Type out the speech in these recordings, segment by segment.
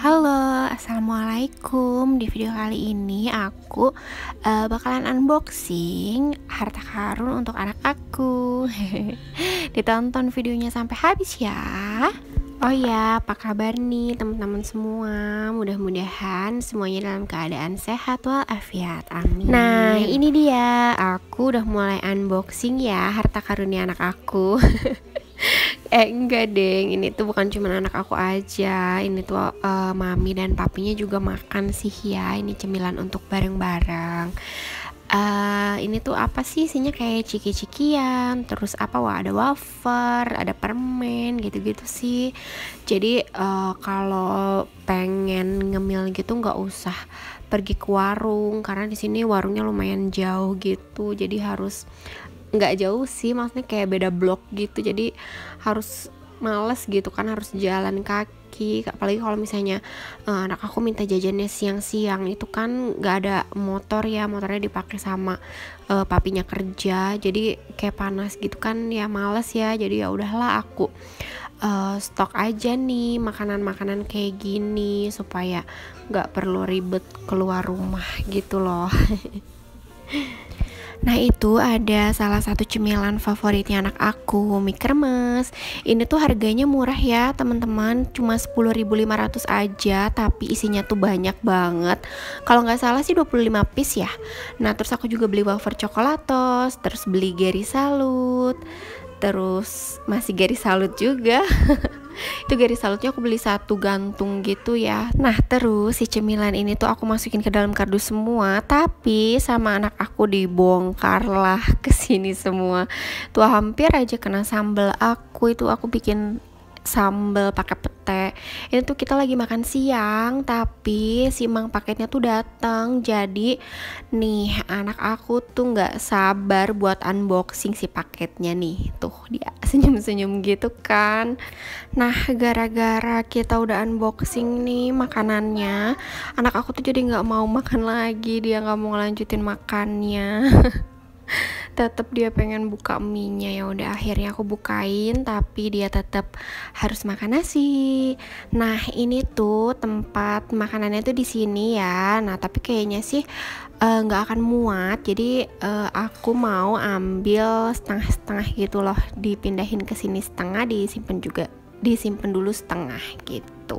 Halo, assalamualaikum. Di video kali ini aku uh, bakalan unboxing harta karun untuk anak aku. Ditonton videonya sampai habis ya. Oh ya, apa kabar nih teman-teman semua? Mudah-mudahan semuanya dalam keadaan sehat walafiat. Amin. Nah, ini dia. Aku udah mulai unboxing ya harta karunnya anak aku. eh enggak deng ini tuh bukan cuma anak aku aja ini tuh uh, mami dan papinya juga makan sih ya ini cemilan untuk bareng-bareng uh, ini tuh apa sih isinya kayak ciki-cikian terus apa wah ada wafer ada permen gitu-gitu sih jadi uh, kalau pengen ngemil gitu nggak usah pergi ke warung karena di sini warungnya lumayan jauh gitu jadi harus nggak jauh sih maksudnya kayak beda blok gitu jadi harus males gitu kan harus jalan kaki apalagi kalau misalnya uh, anak aku minta jajannya siang-siang itu kan nggak ada motor ya motornya dipakai sama uh, papinya kerja jadi kayak panas gitu kan ya males ya jadi ya udahlah aku uh, stok aja nih makanan-makanan kayak gini supaya nggak perlu ribet keluar rumah gitu loh Nah itu ada salah satu cemilan favoritnya anak aku, mie kremes. Ini tuh harganya murah ya teman-teman, cuma 10.500 aja tapi isinya tuh banyak banget. Kalau nggak salah sih 25 piece ya. Nah terus aku juga beli wafer coklatos, terus beli geri salut, terus masih geri salut juga. itu garis salutnya aku beli satu gantung gitu ya nah terus si cemilan ini tuh aku masukin ke dalam kardus semua tapi sama anak aku dibongkar lah kesini semua tuh hampir aja kena sambal aku itu aku bikin sambel pakai pete itu tuh kita lagi makan siang tapi si mang paketnya tuh datang jadi nih anak aku tuh nggak sabar buat unboxing si paketnya nih tuh dia senyum-senyum gitu kan nah gara-gara kita udah unboxing nih makanannya anak aku tuh jadi nggak mau makan lagi dia nggak mau ngelanjutin makannya tetap dia pengen buka mie-nya ya udah akhirnya aku bukain tapi dia tetap harus makan nasi nah ini tuh tempat makanannya tuh di sini ya nah tapi kayaknya sih eh, nggak uh, akan muat jadi uh, aku mau ambil setengah-setengah gitu loh dipindahin ke sini setengah disimpan juga disimpan dulu setengah gitu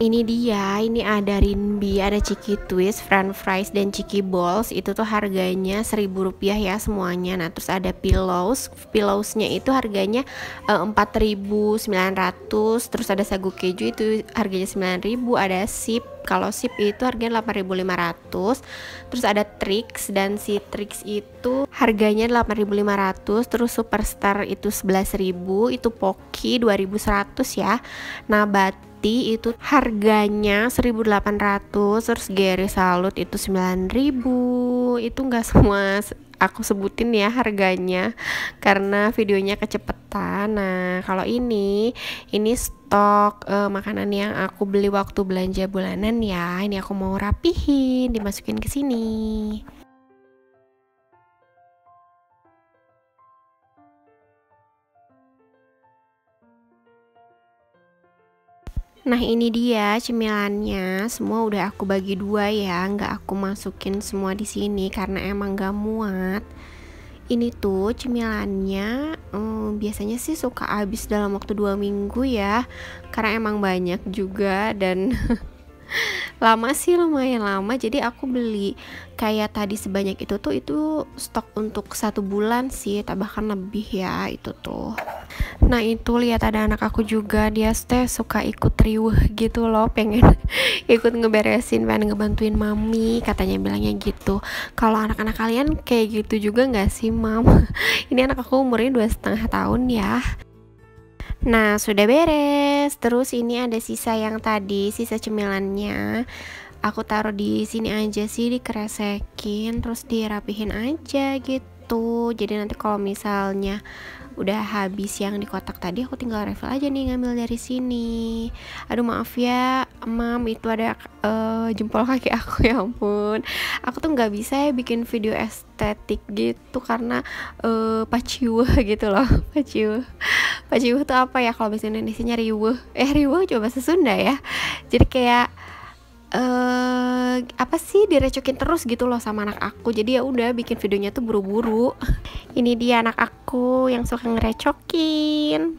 ini dia, ini ada rinbi, ada ciki twist, french fries, dan ciki balls Itu tuh harganya seribu rupiah ya semuanya Nah terus ada pillows, pillowsnya itu harganya eh, empat ribu sembilan ratus Terus ada sagu keju itu harganya sembilan ribu Ada sip, kalau sip itu harganya delapan ribu lima ratus Terus ada tricks, dan si tricks itu harganya delapan ribu lima ratus Terus superstar itu sebelas ribu itu poki dua ribu seratus ya Nah batu Beauty itu harganya 1800 terus Gary Salut itu 9000 itu nggak semua aku sebutin ya harganya karena videonya kecepetan nah kalau ini ini stok uh, makanan yang aku beli waktu belanja bulanan ya ini aku mau rapihin dimasukin ke sini Nah ini dia cemilannya, semua udah aku bagi dua ya, nggak aku masukin semua di sini karena emang nggak muat. Ini tuh cemilannya hmm, biasanya sih suka habis dalam waktu dua minggu ya, karena emang banyak juga dan lama sih lumayan lama jadi aku beli kayak tadi sebanyak itu tuh itu stok untuk satu bulan sih bahkan lebih ya itu tuh nah itu lihat ada anak aku juga dia teh suka ikut riuh gitu loh pengen ikut ngeberesin pengen ngebantuin mami katanya bilangnya gitu kalau anak-anak kalian kayak gitu juga nggak sih mam ini anak aku umurnya dua setengah tahun ya Nah sudah beres Terus ini ada sisa yang tadi Sisa cemilannya Aku taruh di sini aja sih dikresekin Terus dirapihin aja gitu gitu jadi nanti kalau misalnya udah habis yang di kotak tadi aku tinggal refill aja nih ngambil dari sini aduh maaf ya mam itu ada uh, jempol kaki aku ya ampun aku tuh nggak bisa ya bikin video estetik gitu karena uh, eh, paciwe gitu loh paciwe paciwe tuh apa ya kalau bahasa Indonesia nya riwe eh riwe coba sesunda ya jadi kayak eh uh, Eh, apa sih direcokin terus gitu loh sama anak aku jadi ya udah bikin videonya tuh buru-buru ini dia anak aku yang suka ngerecokin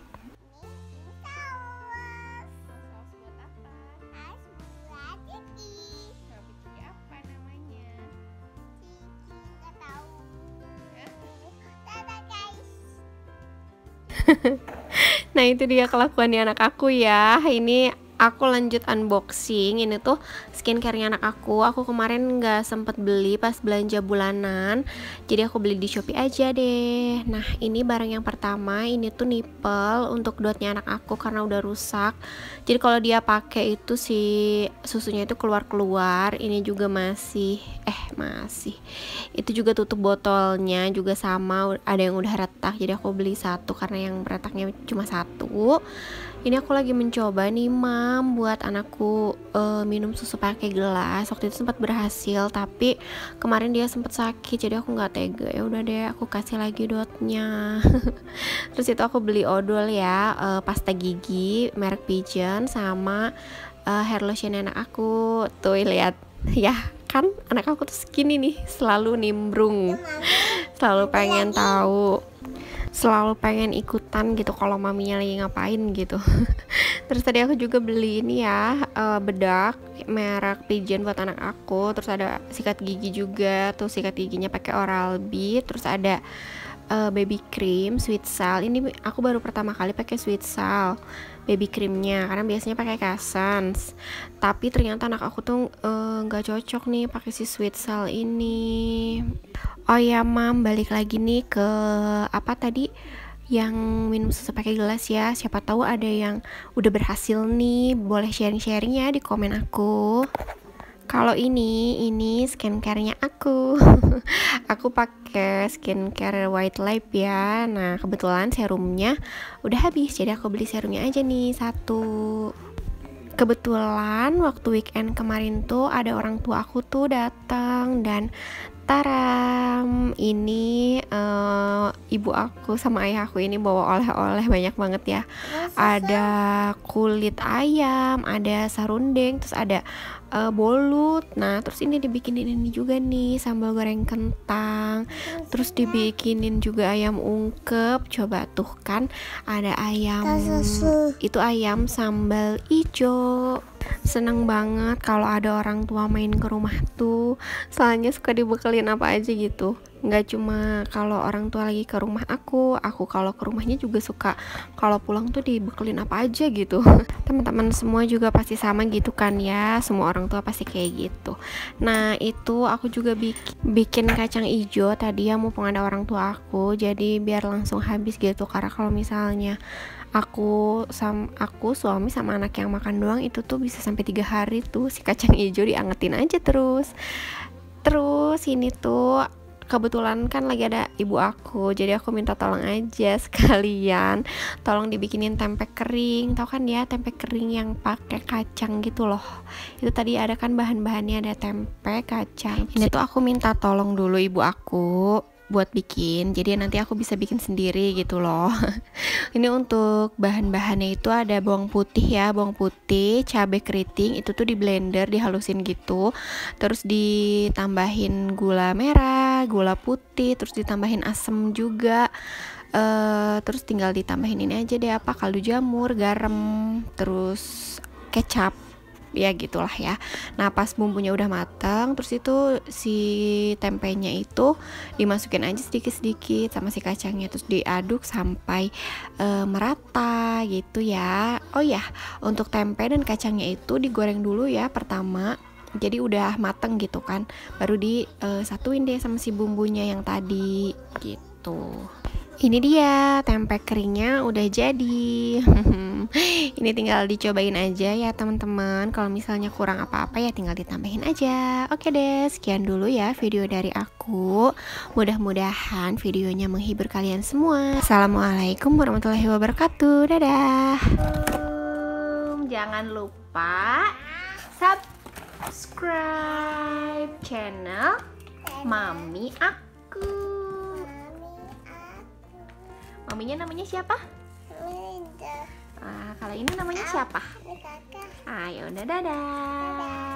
nah itu dia kelakuannya anak aku ya ini aku lanjut unboxing ini tuh skincarenya anak aku aku kemarin nggak sempet beli pas belanja bulanan jadi aku beli di shopee aja deh nah ini barang yang pertama ini tuh nipple untuk dotnya anak aku karena udah rusak jadi kalau dia pakai itu si susunya itu keluar keluar ini juga masih eh masih itu juga tutup botolnya juga sama ada yang udah retak jadi aku beli satu karena yang retaknya cuma satu ini aku lagi mencoba nih mam buat anakku uh, minum susu pakai gelas waktu itu sempat berhasil tapi kemarin dia sempat sakit jadi aku nggak tega ya udah deh aku kasih lagi dotnya terus itu aku beli odol ya uh, pasta gigi merek pigeon sama uh, eh, hair lotion anak aku tuh lihat ya kan anak aku tuh segini nih selalu nimbrung iya, selalu iya, pengen tahu selalu pengen ikutan gitu kalau maminya lagi ngapain gitu terus tadi aku juga beli ini ya uh, bedak merek pigeon buat anak aku terus ada sikat gigi juga tuh sikat giginya pakai oral b terus ada uh, baby cream sweet sal ini aku baru pertama kali pakai sweet sal baby creamnya karena biasanya pakai kasans tapi ternyata anak aku tuh eh, nggak uh, cocok nih pakai si sweet sal ini oh ya mam balik lagi nih ke apa tadi yang minum susu pakai gelas ya siapa tahu ada yang udah berhasil nih boleh sharing-sharing ya di komen aku kalau ini ini skincarenya aku aku pakai skincare white lip ya nah kebetulan serumnya udah habis jadi aku beli serumnya aja nih satu kebetulan waktu weekend kemarin tuh ada orang tua aku tuh datang dan taram ini uh, ibu aku sama ayah aku ini bawa oleh-oleh banyak banget ya ada kulit ayam ada sarundeng terus ada uh, bolut nah terus ini dibikinin ini juga nih sambal goreng kentang terus dibikinin juga ayam ungkep coba tuh kan ada ayam itu ayam sambal ijo seneng banget kalau ada orang tua main ke rumah tuh soalnya suka dibekelin apa aja gitu nggak cuma kalau orang tua lagi ke rumah aku aku kalau ke rumahnya juga suka kalau pulang tuh dibekelin apa aja gitu teman-teman semua juga pasti sama gitu kan ya semua orang tua pasti kayak gitu nah itu aku juga bikin, bikin kacang ijo tadi ya mumpung ada orang tua aku jadi biar langsung habis gitu karena kalau misalnya aku sam aku suami sama anak yang makan doang itu tuh bisa sampai tiga hari tuh si kacang hijau diangetin aja terus terus ini tuh kebetulan kan lagi ada ibu aku jadi aku minta tolong aja sekalian tolong dibikinin tempe kering tau kan ya tempe kering yang pakai kacang gitu loh itu tadi ada kan bahan-bahannya ada tempe kacang ini tuh aku minta tolong dulu ibu aku buat bikin jadi nanti aku bisa bikin sendiri gitu loh ini untuk bahan-bahannya itu ada bawang putih ya bawang putih cabai keriting itu tuh di blender dihalusin gitu terus ditambahin gula merah gula putih terus ditambahin asam juga Uh, terus tinggal ditambahin ini aja deh apa kaldu jamur garam terus kecap ya gitulah ya nah pas bumbunya udah matang terus itu si tempenya itu dimasukin aja sedikit-sedikit sama si kacangnya terus diaduk sampai e, merata gitu ya oh ya untuk tempe dan kacangnya itu digoreng dulu ya pertama jadi udah mateng gitu kan baru di e, satuin deh sama si bumbunya yang tadi gitu ini dia tempe keringnya udah jadi. Ini tinggal dicobain aja ya teman-teman. Kalau misalnya kurang apa-apa ya tinggal ditambahin aja. Oke deh, sekian dulu ya video dari aku. Mudah-mudahan videonya menghibur kalian semua. Assalamualaikum warahmatullahi wabarakatuh. Dadah. Jangan lupa subscribe channel Mami aku. Maminya namanya siapa? Linda. Ah, kalau ini namanya ah, siapa? Ah, kakak. Ya udah dadah. dadah.